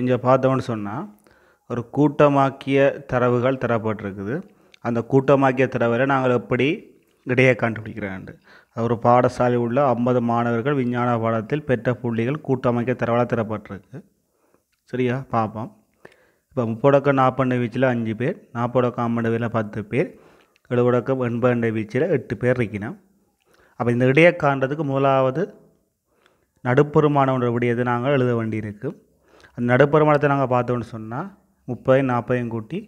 இங்கே பார்த்தோம்னு சொன்னால் ஒரு கூட்டமாக்கிய தரவுகள் தரப்பட்டிருக்குது அந்த கூட்டமாக்கிய தரவில் நாங்கள் எப்படி இடையை கண்டுபிடிக்கிறேன் ஒரு பாடசாலை உள்ள ஐம்பது மாணவர்கள் விஞ்ஞான பாடத்தில் பெற்ற புள்ளிகள் கூட்டமைக்க தரவலாக தரப்பட்டிருக்கு சரியா பார்ப்போம் இப்போ முப்படக்கம் நாற்பண்டு வீச்சில் அஞ்சு பேர் நாற்படக்கம் ஐம்பது வீச்சில் பத்து பேர் எழுபடக்கம் எண்பண்டு வீச்சில் எட்டு பேர் இருக்கணும் அப்போ இந்த இடையை காண்றதுக்கு முதலாவது நடுப்பெருமானவனுடைய விடையது நாங்கள் எழுத வேண்டியிருக்கு நடுப்பருமானத்தை நாங்கள் பார்த்தோன்னு சொன்னால் முப்பதையும் நாற்பதையும் கூட்டி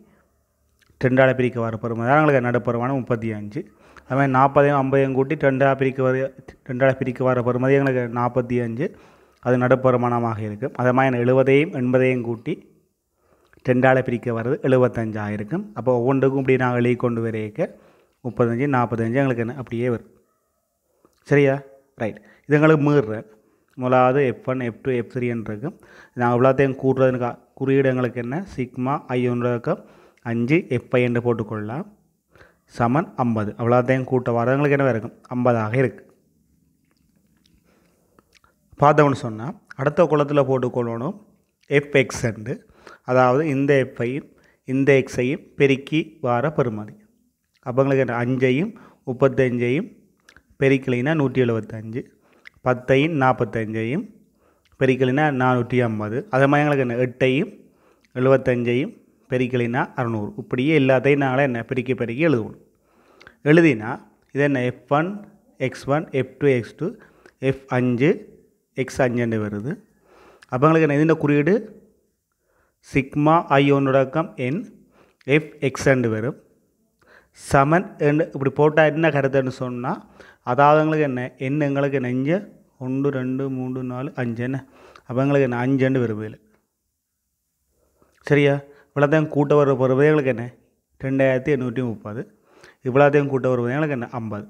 ரெண்டாக பிரிக்க வர பருமானம் எங்களுக்கு நடுப்பருமானம் முப்பத்தி அஞ்சு அதுமாதிரி நாற்பதையும் ஐம்பதையும் கூட்டி ரெண்டாக பிரிக்க வர ரெண்டாக பிரிக்க வர பொறுமதி எங்களுக்கு நாற்பத்தி அஞ்சு அது நடுப்பருமானமாக இருக்கும் அதே மாதிரி எழுபதையும் எண்பதையும் கூட்டி ரெண்டால் பிரிக்க வர்றது எழுபத்தஞ்சாக இருக்கும் அப்போ ஒவ்வொன்றுக்கும் இப்படி நாங்கள் எழுதி கொண்டு வரையக்க முப்பத்தஞ்சு நாற்பத்தஞ்சு எங்களுக்கு அப்படியே வரும் சரியா ரைட் இது எங்களுக்கு மீறுறேன் முதலாவது F one F two F த்ரீன்னு இருக்குது நான் அவ்வளோத்தையும் கூட்டுறதுக்கு குறியீடு எங்களுக்கு என்ன சிக்மா ஐயோன்றதுக்கு அஞ்சு எஃப்ஐ என்று போட்டுக்கொள்ளலாம் சமன் ஐம்பது அவ்வளோத்தையும் கூட்ட வரவங்களுக்கு என்ன இருக்கும் ஐம்பதாக இருக்குது பார்த்தோம்னு சொன்னால் அடுத்த குளத்தில் போட்டுக்கொள்ளணும் எஃப் எக்ஸ் என்று அதாவது இந்த எஃப்ஐயும் இந்த எக்ஸையும் பெருக்கி வார பெறுமதி அப்போ எங்களுக்கு அஞ்சையும் முப்பத்தஞ்சையும் பெருக்கலைன்னா நூற்றி எழுபத்தஞ்சு பத்தையும் நாற்பத்தஞ்சையும் பெருக்கலினா நானூற்றி ஐம்பது அதே மாதிரி எங்களுக்கு என்ன எட்டையும் எழுபத்தஞ்சையும் பெருக்கலினா அறநூறு இப்படியே எல்லாத்தையும் நாங்களே என்ன பெருக்கி பெருக்கி எழுதுவோம் எழுதினா இது என்ன F one X one F two X two F அஞ்சு எக்ஸ் அஞ்சு வருது அப்போ எங்களுக்கு என்ன இதுன்ற குறியீடு சிக்மா ஐ ஒன்னடக்கம் என் எஃப் எக்ஸ் அண்டு வரும் சமன் என்று இப்படி போட்டால் என்ன கருத்துன்னு சொன்னால் அதாவது எங்களுக்கு என்ன என்ன எங்களுக்கு என்ன ஒன்று ரெண்டு மூணு நாலு அஞ்சு என்ன அப்போ எங்களுக்கு என்ன அஞ்சுன்னு விரும்பல சரியா இவ்வளோத்தையும் கூட்ட வர போகிறவே எங்களுக்கு என்ன ரெண்டாயிரத்தி எண்ணூற்றி முப்பது இவ்வளோத்தையும் கூட்ட வருவது எங்களுக்கு என்ன ஐம்பது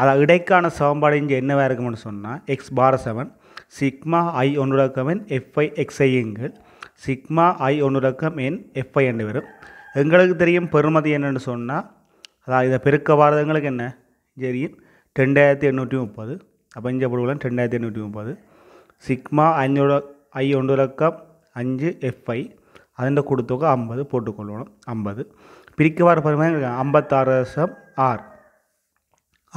அதாவது இடைக்கான சமன்பாடு இங்கே என்னவாக இருக்கும்னு சொன்னால் எக்ஸ் பார செவன் சிக்மா ஐ ஒன்று ரக்கம் என் எஃப்ஐ எக்ஸ்ஐ எங்கள் சிக்மா ஐ ஒன்று ரக்கம் என் எஃப்ஐ என்று வரும் எங்களுக்கு தெரியும் பெருமதி என்னென்னு சொன்னால் அதாவது இதை பெருக்க பாரதங்களுக்கு என்ன சரி ரெண்டாயிரத்தி எண்ணூற்றி முப்பது அப்போ இஞ்ச பொருள்கள் ரெண்டாயிரத்தி எண்ணூற்றி முப்பது சிக்மா அஞ்சோட ஐ ஒன்று லக்கம் அஞ்சு எஃப்ஐ അതിൻ്റെ ஐம்பது போட்டுக்கொள்ளணும் ஐம்பது பிரிக்க வார പറയുമ്പോൾ ஐம்பத்தாறு ரசம் ஆறு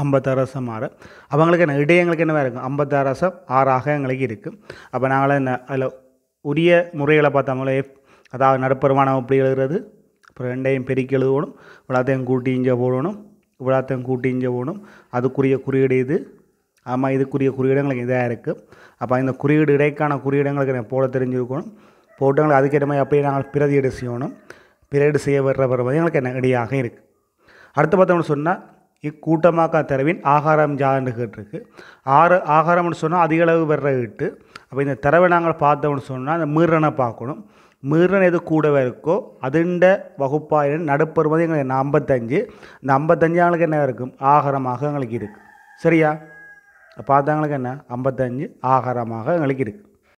ஐம்பத்தாறு ரசம் ஆறு அப்போ எங்களுக்கு என்ன இடையே எங்களுக்கு என்னவாக இருக்கும் ஐம்பத்தாறு ரசம் ஆறாக எங்களுக்கு இருக்குது அப்போ நாங்கள் என்ன அதில் உரிய முறைகளை பார்த்தோம்ல எஃப் அதாவது நடுப்பருமானம் எப்படி எழுதுறது அப்புறம் ரெண்டையும் பெருக்கி எழுதணும் இவ்வளோத்தையும் கூட்டி இங்கே போடணும் இவ்வளோத்தையும் கூட்டி இங்கே போகணும் அதுக்குரிய குறியீடு இது ஆமாம் இதுக்குரிய குறியீடங்களுக்கு இதாக இருக்குது அப்போ இந்த குறியீடு இடைக்கான குறியீடங்களுக்கு நான் போட தெரிஞ்சுருக்கணும் போட்டவங்களை அதுக்கேற்ற மாதிரி அப்படியே நாங்கள் பிரதி எடு செய்யணும் பிரதி செய்ய வர்ற பருவம் எங்களுக்கு என்ன இடையாக இருக்குது அடுத்து பார்த்தோம்னு சொன்னால் இக்கூட்டமாக தரவின் ஆகாரம் ஜாதன்று கேட்டிருக்கு ஆறு ஆகாரம்னு சொன்னால் அதிகளவு வர்ற இட்டு அப்போ இந்த தரவை நாங்கள் பார்த்தோம்னு சொன்னால் அந்த மீறனை பார்க்கணும் மிருகன் எது கூடவே இருக்கோ அதுண்ட வகுப்பாயிரம் நடுப்பருவது எங்களுக்கு இந்த ஐம்பத்தஞ்சு இந்த ஐம்பத்தஞ்சு அவங்களுக்கு என்ன இருக்கும் ஆகாரமாக எங்களுக்கு இருக்குது சரியா பார்த்தாங்களுக்கு என்ன ஐம்பத்தஞ்சு ஆகாரமாக எங்களுக்கு இருக்குது